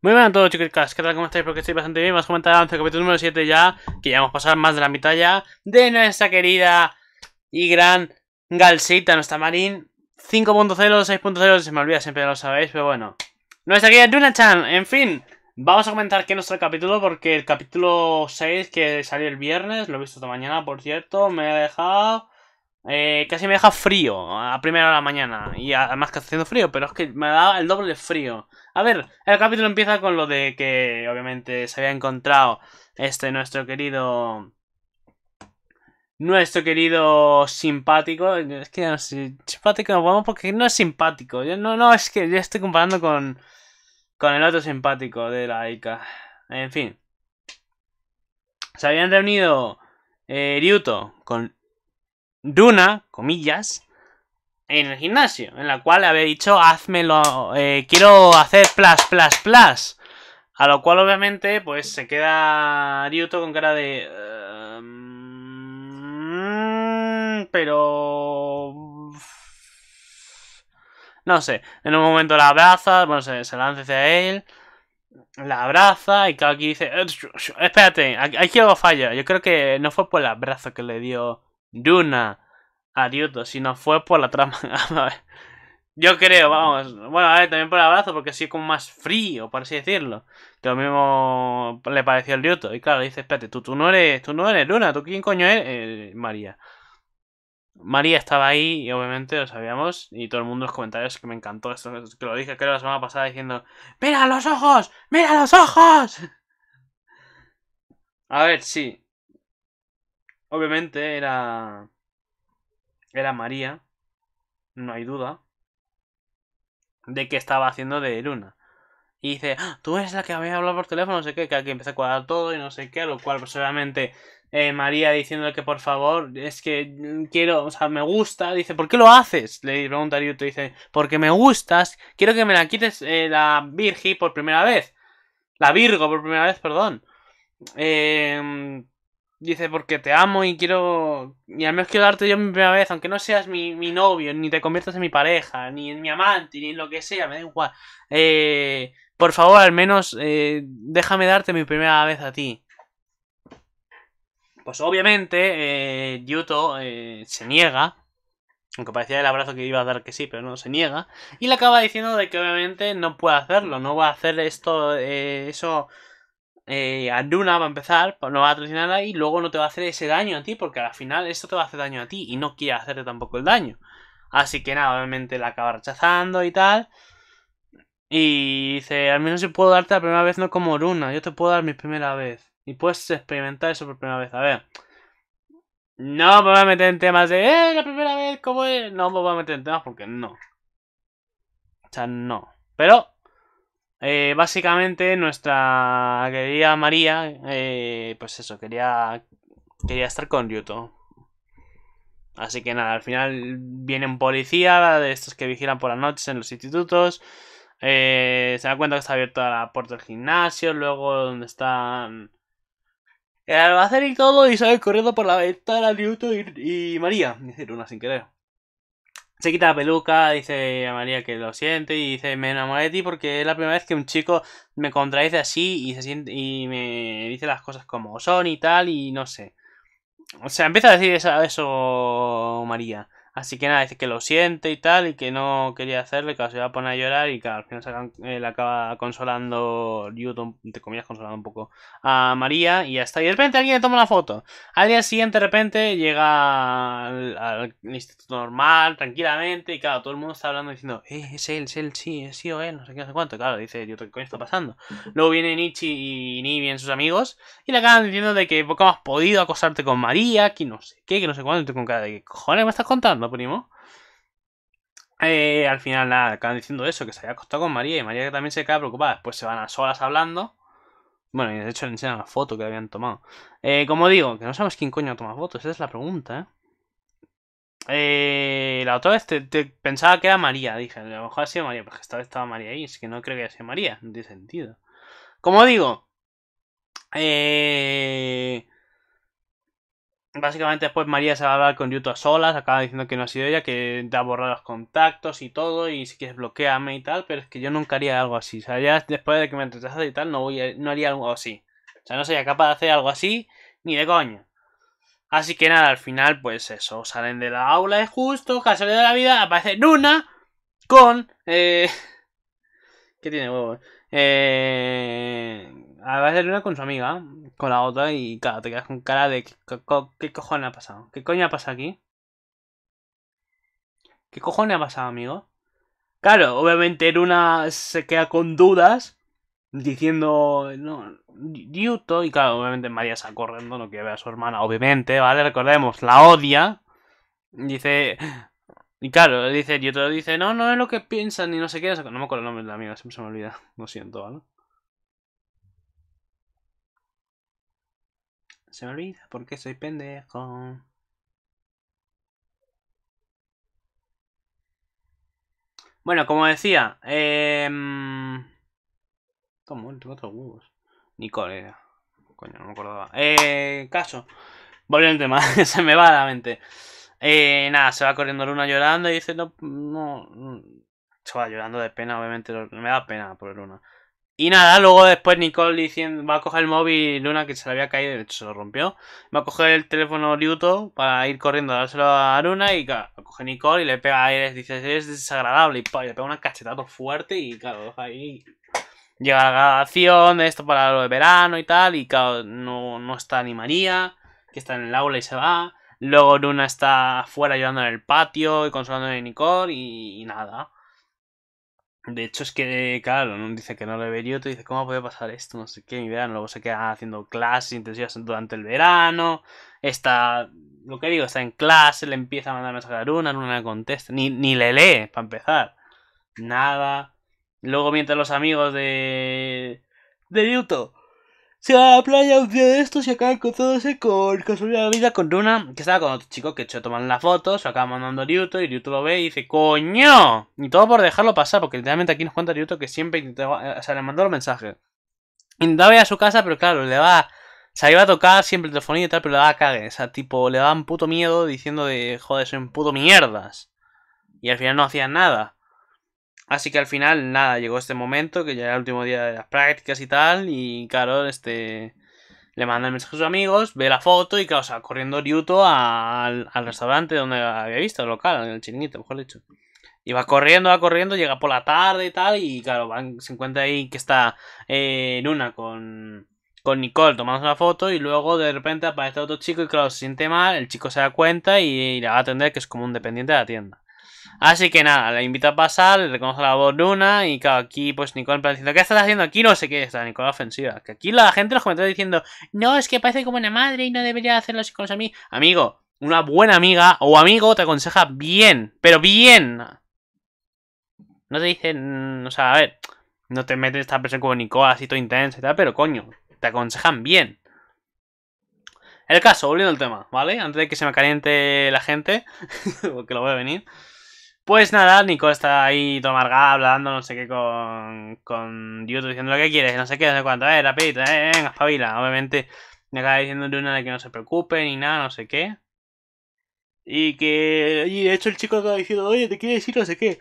Muy buenas a todos chicos, ¿qué tal? ¿Cómo estáis? Porque estoy bastante bien. Vamos a comentar el capítulo número 7 ya, que ya hemos pasado más de la mitad ya, de nuestra querida y gran Galsita, nuestra Marín, 5.0, 6.0, se me olvida, siempre lo sabéis, pero bueno. Nuestra guía Duna-chan, en fin. Vamos a comentar aquí nuestro capítulo, porque el capítulo 6 que salió el viernes, lo he visto esta mañana, por cierto, me ha dejado... Eh, casi me deja frío a primera hora de la mañana. Y además que está haciendo frío, pero es que me da el doble frío. A ver, el capítulo empieza con lo de que obviamente se había encontrado este nuestro querido nuestro querido simpático. Es que no sé, simpático no vamos porque no es simpático. Yo, no, no, es que yo estoy comparando con, con el otro simpático de la ICA. En fin. Se habían reunido eh, Ryuto con Duna, comillas, en el gimnasio, en la cual le había dicho, hazmelo, eh, quiero hacer plas, plas, plas. A lo cual obviamente pues se queda Ryuto con cara de... pero... No sé, en un momento la abraza, bueno, se, lanza hacia él, la abraza y claro, aquí dice, eh, espérate, aquí algo falla, yo creo que no fue por el abrazo que le dio Luna a Ryuto, sino fue por la trama. a ver. Yo creo, vamos. Bueno, a ver, también por el abrazo, porque así como más frío, por así decirlo. lo mismo le pareció a Ryuto. Y claro, dice, espérate, tú, tú no eres, tú no eres Luna, ¿tú quién coño eres? Eh, María. María estaba ahí y obviamente lo sabíamos. Y todo el mundo en los comentarios que me encantó esto. Que lo dije creo la semana pasada diciendo: ¡Mira los ojos! ¡Mira los ojos! A ver, sí. Obviamente era. Era María. No hay duda. De que estaba haciendo de Luna. Y dice: ¡Ah, Tú eres la que había hablado por teléfono, no sé qué. Que aquí empecé a cuadrar todo y no sé qué. Lo cual, pues obviamente eh, María diciendo que por favor, es que quiero, o sea, me gusta, dice, ¿por qué lo haces? Le pregunta a Ryuto, dice, porque me gustas, quiero que me la quites eh, la Virgi por primera vez. La Virgo por primera vez, perdón. Em, dice, porque te amo y quiero... Y al menos quiero darte yo mi primera vez, aunque no seas mi, mi novio, ni te conviertas en mi pareja, ni en mi amante, ni en lo que sea, me da igual. Eh, por favor, al menos déjame darte mi primera vez a ti. Pues obviamente, eh, Yuto eh, se niega. Aunque parecía el abrazo que iba a dar que sí, pero no, se niega. Y le acaba diciendo de que obviamente no puede hacerlo. No va a hacer esto, eh, eso... Eh, a Luna va a empezar, pues no va a traicionarla y luego no te va a hacer ese daño a ti, porque al final esto te va a hacer daño a ti y no quiere hacerte tampoco el daño. Así que nada, obviamente la acaba rechazando y tal. Y dice, al menos yo puedo darte la primera vez no como Luna, yo te puedo dar mi primera vez. Y puedes experimentar eso por primera vez. A ver. No me voy a meter en temas de. ¡Eh! La primera vez, ¿cómo es? No me voy a meter en temas porque no. O sea, no. Pero. Eh, básicamente, nuestra querida María. Eh, pues eso, quería. Quería estar con Yuto. Así que nada, al final viene un policía de estos que vigilan por las noches en los institutos. Eh, se da cuenta que está abierta la puerta del gimnasio. Luego, donde están el hacer y todo, y sale corriendo por la ventana Newton y, y María. dice Luna una sin querer. Se quita la peluca, dice a María que lo siente y dice me enamoré de ti porque es la primera vez que un chico me contradice así y se siente y me dice las cosas como son y tal y no sé. O sea, empieza a decir eso María. Así que nada, dice que lo siente y tal, y que no quería hacerle, que se iba a poner a llorar y que al final eh, le acaba consolando, Yuto, te comías consolando un poco a María y ya está. Y de repente alguien le toma la foto. Al día siguiente, de repente, llega al, instituto normal, tranquilamente, y claro, todo el mundo está hablando diciendo, eh, es él, es él, sí, es sí o él, no sé qué, no sé cuánto. Claro, dice, yo ¿qué coño está pasando? Luego viene Nietzsche y bien sus amigos, y le acaban diciendo de que poco has podido acostarte con María, que no sé qué, que no sé cuánto, con de cojones me estás contando primo. Eh, al final, nada, acaban diciendo eso, que se había acostado con María y María que también se queda preocupada. Después se van a solas hablando. Bueno, y de hecho le enseñan la foto que habían tomado. Eh, como digo, que no sabemos quién coño toma fotos, esa es la pregunta, ¿eh? la otra vez te, pensaba que era María, dije, a lo mejor ha sido María, Porque esta vez estaba María ahí, es que no creo que haya sido María, no tiene sentido. Como digo, eh, básicamente después María se va a hablar con Yuto a solas, acaba diciendo que no ha sido ella, que ha borrado los contactos y todo, y si quieres bloqueame y tal, pero es que yo nunca haría algo así. O sea, ya después de que me rechazas y tal, no, voy no haría algo así. O sea, no sería capaz de hacer algo así, ni de coño. Así que nada, al final, pues eso, salen de la aula, es justo, casualidad de la vida, aparece Luna con... Eh, ¿Qué tiene huevo? Eh... A veces una con su amiga, con la otra, y claro, te quedas con cara de ¿qué, cojones ha pasado? ¿Qué coño ha pasado aquí? ¿Qué cojones ha pasado, amigo? Claro, obviamente Luna se queda con dudas, diciendo, no, Yuto, y claro, obviamente María está corriendo, no quiere ver a su hermana, obviamente, ¿vale? Recordemos, la odia. Dice, y claro, dice, Yuto dice, no, no es lo que piensan, ni no sé qué, no me acuerdo el nombre de la amiga, siempre se me olvida, lo siento, ¿vale? Se me olvida porque soy pendejo. Bueno, como decía, eh... Em, ¿Tengo otros huevos. Nicole era. Coño, no me acordaba. Eh, caso. Volviendo al tema, se me va la mente. Eh, nada, se va corriendo Luna llorando y dice, no, no, se va llorando de pena, obviamente, me da pena por Luna. Y nada, luego después Nicole diciendo, va a coger el móvil Luna que se le había caído, de hecho se lo rompió. Va a coger el teléfono Ryuto para ir corriendo a dárselo a Luna y coge Nicole y le pega a le dice, es desagradable y, pa, le pega una cachetada fuerte y claro, ahí llega la grabación de esto para lo de verano y tal y claro, no, está ni María, que está en el aula y se va. Luego Luna está afuera llorando en el patio y consolando a Nicole y nada. De hecho, es que, claro, no dice que no le Yuto te dice, ¿cómo puede pasar esto? No sé qué, mi verano. Luego se queda haciendo clases intensivas durante el verano. Está, lo que digo, está en clase, le empieza a mandar mensajes a Luna, no le contesta. Ni, ni le lee, para empezar. Nada. Luego, mientras los amigos de. de Yuto se va a la playa un día de estos y acaba encontrándose con casualidad la vida con Luna, que estaba con otro chico que se toman la foto, se acaba mandando a Ryuto y Ryuto lo ve y dice ¡Coño! Y todo por dejarlo pasar, porque literalmente aquí nos cuenta Ryuto que siempre intentaba, eh, o sea, le mandó el mensaje Intentaba ir a su casa, pero claro, le va... Se iba a tocar siempre el telefonillo y tal, pero le a cague. O sea, tipo, le daban puto miedo diciendo de, joder, son puto mierdas. Y al final no hacían nada. Así que al final, nada, llegó este momento, que ya era el último día de las prácticas y tal, y claro, este le manda el mensaje a sus amigos, ve la foto y claro, o corriendo Ryuto al, restaurante donde había visto, el local, el chiringuito, mejor dicho. Y va corriendo, va corriendo, llega por la tarde y tal, y claro, van, se encuentra ahí que está eh, Luna con, con Nicole tomando una foto y luego de repente aparece otro chico y claro, se siente mal, el chico se da cuenta y, le va a atender que es como un dependiente de la tienda. Así que nada, la invito a pasar, le reconozco la voz una y claro, aquí pues Nicole está diciendo, ¿qué estás haciendo aquí? No sé qué, está Nicole ofensiva. Que aquí la gente en los diciendo, no, es que parece como una madre y no debería hacerlo así con a mí. Amigo, una buena amiga o amigo te aconseja bien, pero bien. No te dicen, mm, o sea, a ver, no te metes esta persona como Nicole así todo intenso y tal, pero coño, te aconsejan bien. El caso, volviendo al tema, ¿vale? Antes de que se me caliente la gente, porque lo voy a venir. Pues nada, Nico está ahí todo hablando no sé qué con, con YouTube, diciendo lo que quieres, no sé qué, no sé cuánto, eh, rapidito, eh, venga, Fabila, Obviamente me acaba diciendo Luna de que no se preocupe ni nada, no sé qué. Y que, y de hecho el chico acaba diciendo, oye, te quiere decir no sé qué.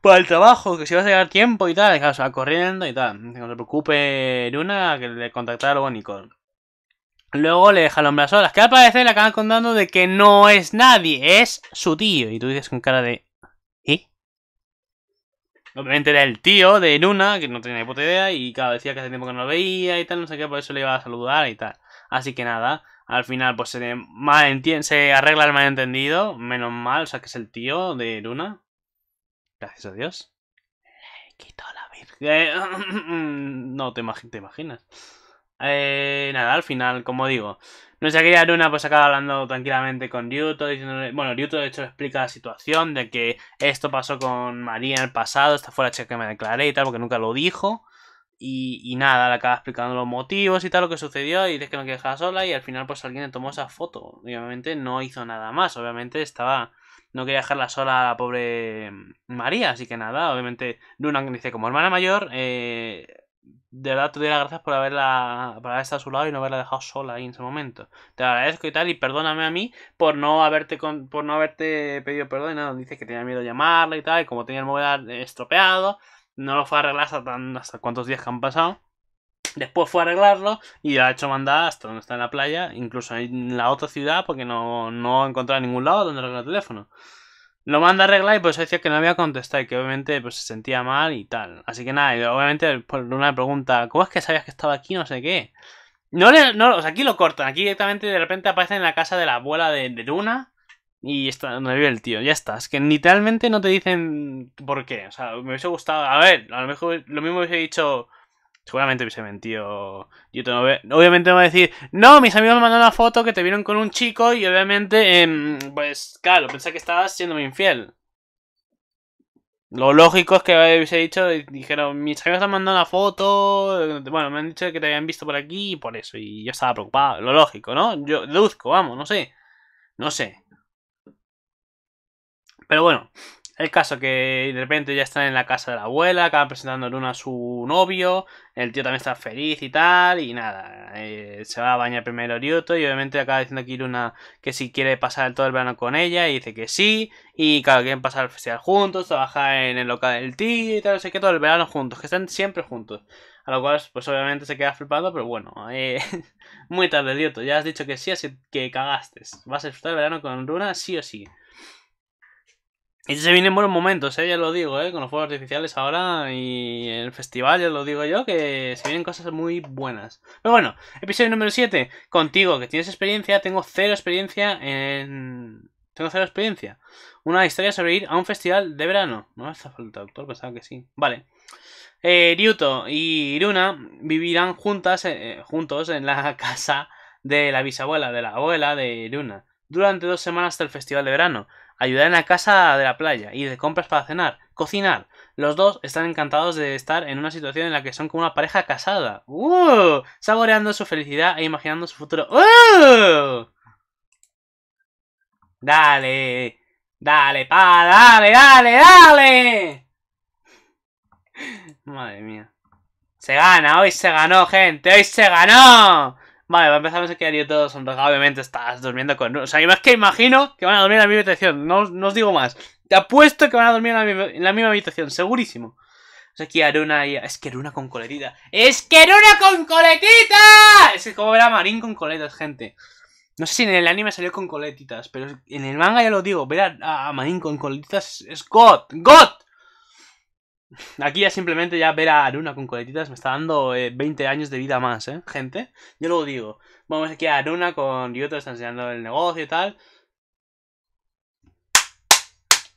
Para el trabajo, que si vas a llegar tiempo y tal, claro, corriendo y tal. no se preocupe Luna, que le contactara luego Nico, Luego le deja el hombre a solas, que al parecer le acaba contando de que no es nadie, es su tío. Y tú dices con cara de, Obviamente era el tío de Luna, que no tenía ni puta idea, y claro, decía que hace tiempo que no lo veía y tal, no sé qué, por eso le iba a saludar y tal. Así que nada, al final pues se, arregla el malentendido, menos mal, o sea que es el tío de Luna. Gracias a Dios. Le quitó la virgen. Eh, no te imaginas. Eh, nada, al final, como digo, No sé quería Luna pues acaba hablando tranquilamente con Ryuto, diciéndole, bueno, Ryuto de hecho explica la situación de que esto pasó con María en el pasado, esta fue la chica que me declaré y tal, porque nunca lo dijo. Y, nada, le acaba explicando los motivos y tal, lo que sucedió, y dice que no quiere dejarla sola, y al final pues alguien le tomó esa foto. obviamente no hizo nada más, obviamente estaba... No quería dejarla sola a la pobre María, así que nada, obviamente Luna dice como hermana mayor, eh, de verdad te doy las gracias por haberla por haber estado a su lado y no haberla dejado sola ahí en ese momento. Te agradezco y tal, y perdóname a mí por no haberte por no haberte pedido perdón y nada, dices que tenía miedo llamarla y tal, y como tenía el móvil estropeado, no lo fue a arreglar hasta, tan, hasta cuántos días que han pasado. Después fue a arreglarlo y ha hecho mandar hasta donde está en la playa, incluso en la otra ciudad, porque no, no encontraba ningún lado donde arreglar el teléfono. Lo manda a arreglar y pues decía que no había contestado y que obviamente pues se sentía mal y tal. Así que nada, y obviamente por una pregunta, ¿cómo es que sabías que estaba aquí? No sé qué. No, no, o sea, aquí lo cortan, aquí directamente de repente aparecen en la casa de la abuela de, de Luna y está donde vive el tío, ya está. Es que literalmente no te dicen por qué. O sea, me hubiese gustado, a ver, a lo mejor lo mismo hubiese dicho Seguramente hubiese mentido Yuto Obviamente me va a decir, no, mis amigos me mandaron una foto que te vieron con un chico y obviamente, em, pues claro, pensé que estabas siendo muy infiel. Lo lógico es que hubiese dicho, dijeron, mis amigos me han mandado una foto, bueno, me han dicho que te habían visto por aquí y por eso, y yo estaba preocupado. Lo lógico, ¿no? Yo deduzco, vamos, no sé. No sé. Pero bueno, el caso que de repente ya están en la casa de la abuela, acaba presentando Luna a su novio, el tío también está feliz y tal, y nada, eh, se va a bañar primero Lyoto, y obviamente acaba diciendo aquí Luna que si quiere pasar todo el verano con ella y dice que sí, y claro, quieren pasar el festival juntos, trabajar en el local del tío y tal, no sé todo el verano juntos, que están siempre juntos. A lo cual, pues obviamente se queda flipado, pero bueno, eh, muy tarde, Ryoto, ya has dicho que sí, así que cagaste. Vas a disfrutar el verano con Luna sí o sí. Y se vienen buenos momentos, ¿eh? ya lo digo, eh, con los fuegos artificiales ahora y el festival, ya lo digo yo, que se vienen cosas muy buenas. Pero bueno, episodio número 7, contigo, que tienes experiencia, tengo cero experiencia en... Tengo cero experiencia. Una historia sobre ir a un festival de verano. No hace falta doctor, pensaba que sí. Vale. Eh, Ryuto y Iruna vivirán juntas, eh, eh, juntos en la casa de la bisabuela, de la abuela de Iruna, durante dos semanas hasta el festival de verano ayudar en la casa de la playa, y de compras para cenar, cocinar. Los dos están encantados de estar en una situación en la que son como una pareja casada. ¡Uh! Saboreando su felicidad e imaginando su futuro. ¡Uh! Dale. Dale, pa, dale, dale, dale. Madre mía. Se gana, hoy se ganó, gente, hoy se ganó. Vale, va a empezar a ser que todos todo Obviamente estás durmiendo con. O sea, más que imagino que van a dormir en la misma habitación. No, no, os digo más. Te apuesto que van a dormir en la misma, habitación, segurísimo. O sea, aquí Aruna y. Es que Aruna con coletita. ¡Es que Aruna con coletita! Es que como a Marín con coletas, gente. No sé si en el anime salió con coletitas, pero en el manga ya lo digo. Ver a, Marín con coletitas es God. ¡God! Aquí ya simplemente ya ver a Aruna con coletitas me está dando 20 eh, años de vida más, ¿eh? Gente, yo lo digo. Vamos aquí a Aruna con Ryuto, está enseñando el negocio y tal.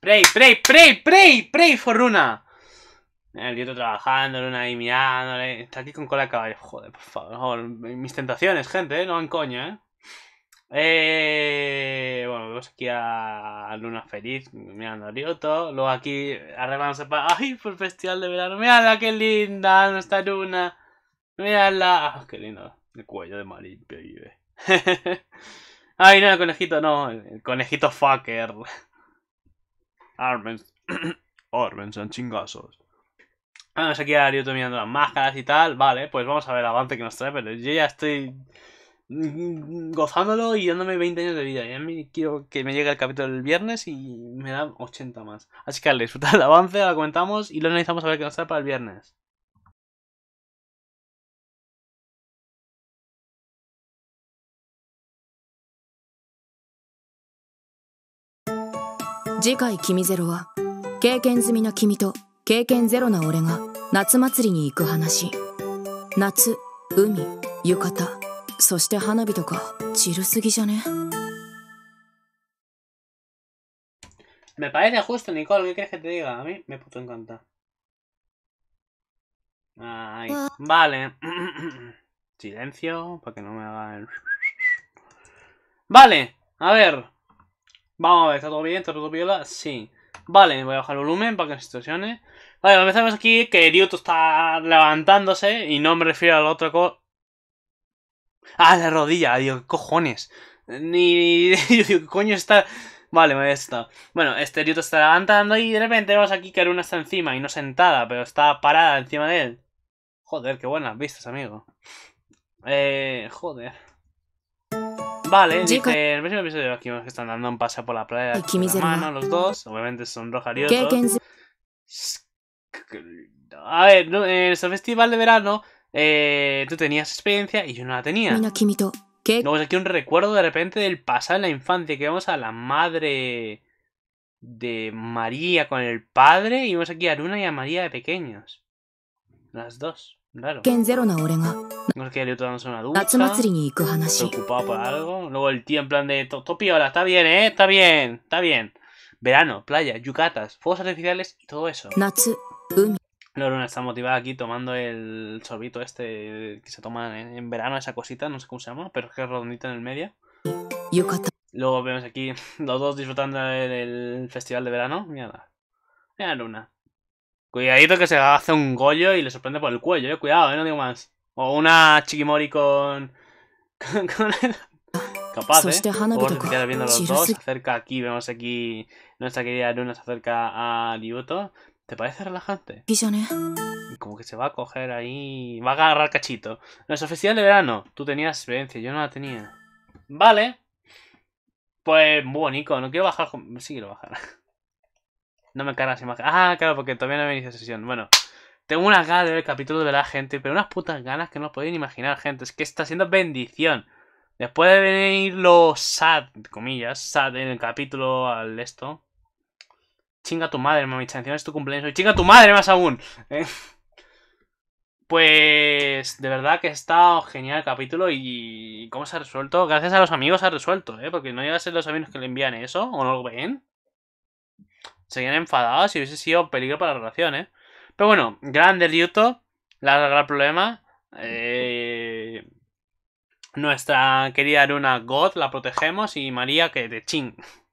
Pray, pray, pray, pray, pray for Runa. Eh, el Ryuto trabajando, Aruna ahí mirándole. Está aquí con cola caballo. Joder, por favor, mis tentaciones, gente, eh, No en coña, ¿eh? Eh, bueno, vemos aquí a Luna Feliz mirando a Ryoto. Luego aquí arreglándose para... ¡Ay, por festival de verano! ¡Mírala, qué linda nuestra Luna! ¡Mírala! ¡Ah, ¡Qué linda! El cuello de Marín, vive. ¡Ay, no, el conejito! No, el conejito fucker. Armens. Armens, son chingazos. Vamos aquí a Rioto mirando las máscaras y tal. Vale, pues vamos a ver el avance que nos trae, pero yo ya estoy gozándolo y dándome 20 años de vida. Ya quiero que me llegue el capítulo el viernes y me dan 80 más. Así que al disfrutar el avance, lo comentamos y lo analizamos a ver qué nos sale para el viernes. そして花火とか散るすぎじゃね Me parece justo, Nicole, ¿qué quieres que te diga? A mí me puto encanta. Ay, ah. vale. Silencio, para que no me haga el... Vale, a ver. Vamos a ver, ¿está todo bien? ¿Está todo viola? Sí. Vale, voy a bajar el volumen para que se situaciones. Vale, empezamos aquí que Ryuto está levantándose y no me refiero a la otra cosa. Ah, la rodilla, digo, cojones. Ni. Yo coño está. Vale, me está. Bueno, este tío está levantando y de repente vemos aquí que Aruna está encima y no sentada, pero está parada encima de él. Joder, qué buenas vistas, amigo. Eh. Joder. Vale, en el próximo episodio aquí vemos que están dando un paseo por la playa de la mano los dos. Obviamente son rojarios. A ver, en este festival de verano eh, tú tenías experiencia y yo no la tenía. ¿Qué? Luego es aquí un recuerdo de repente del pasado en la infancia, que vemos a la madre de María con el padre y vemos aquí a Luna y a María de pequeños. Las dos, claro. No es que le a una ducha, ocupado por algo. Luego el tío en plan de, topiola, está bien, eh, está bien, está bien. Verano, playa, yucatas, fuegos artificiales y todo eso. Luna está motivada aquí tomando el sorbito este que se toma en verano, esa cosita, no sé cómo se llama, pero es que es redondita en el medio. Luego vemos aquí los dos disfrutando del festival de verano. Mira, mira Luna. Cuidadito que se hace un gollo y le sorprende por el cuello, eh. Cuidado, eh, no digo más. O una chiquimori con... con, Capaz, ¿eh? Vamos viendo los dos. acerca aquí, vemos aquí... Nuestra querida Luna se acerca a Ryuto. ¿Te parece relajante? Como que se va a coger ahí... Va a agarrar cachito. es oficina de verano. Tú tenías experiencia, yo no la tenía. Vale. Pues bonito. No quiero bajar... Sí quiero bajar. No me cargas imagen. Ah, claro, porque todavía no me hice sesión. Bueno. Tengo unas ganas de el capítulo de la gente, pero unas putas ganas que no os podéis imaginar, gente. Es que está siendo bendición. Después de venir los sad, comillas, sad en el capítulo al esto, Chinga tu madre, mami! ¡Chanción, es tu cumpleaños. Chinga tu madre más aún. Eh, pues de verdad que ha estado genial el capítulo y cómo se ha resuelto. Gracias a los amigos se ha resuelto, ¿eh? Porque no llega a ser los amigos que le envían eso o no lo ven. Serían enfadados y hubiese sido peligro para la relación, ¿eh? Pero bueno, grande Ryuto. La gran problema. Eh, nuestra querida Luna God la protegemos y María que de ching.